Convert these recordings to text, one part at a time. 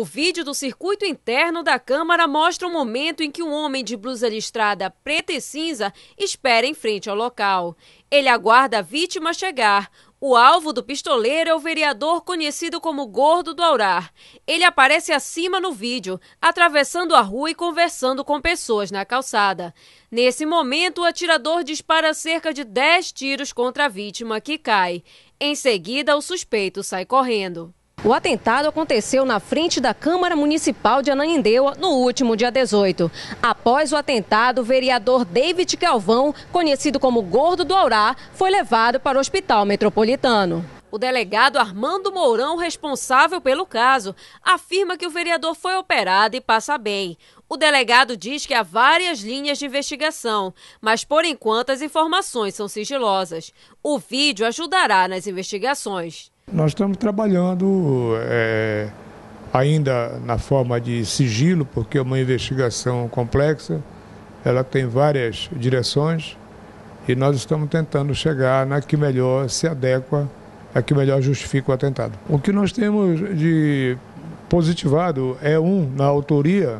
O vídeo do circuito interno da Câmara mostra o um momento em que um homem de blusa listrada preta e cinza espera em frente ao local. Ele aguarda a vítima chegar. O alvo do pistoleiro é o vereador conhecido como Gordo do Aurar. Ele aparece acima no vídeo, atravessando a rua e conversando com pessoas na calçada. Nesse momento, o atirador dispara cerca de 10 tiros contra a vítima, que cai. Em seguida, o suspeito sai correndo. O atentado aconteceu na frente da Câmara Municipal de Ananindeua no último dia 18. Após o atentado, o vereador David Calvão, conhecido como Gordo do Aurá, foi levado para o Hospital Metropolitano. O delegado Armando Mourão, responsável pelo caso, afirma que o vereador foi operado e passa bem. O delegado diz que há várias linhas de investigação, mas por enquanto as informações são sigilosas. O vídeo ajudará nas investigações. Nós estamos trabalhando é, ainda na forma de sigilo, porque é uma investigação complexa, ela tem várias direções e nós estamos tentando chegar na que melhor se adequa, a que melhor justifica o atentado. O que nós temos de positivado é um na autoria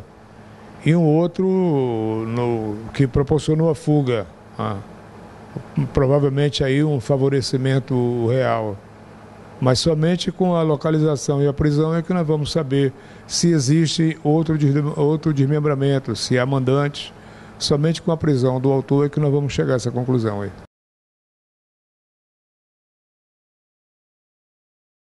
e um outro no, que proporcionou a fuga. Ah, provavelmente aí um favorecimento real. Mas somente com a localização e a prisão é que nós vamos saber se existe outro, outro desmembramento, se há mandantes. Somente com a prisão do autor é que nós vamos chegar a essa conclusão aí.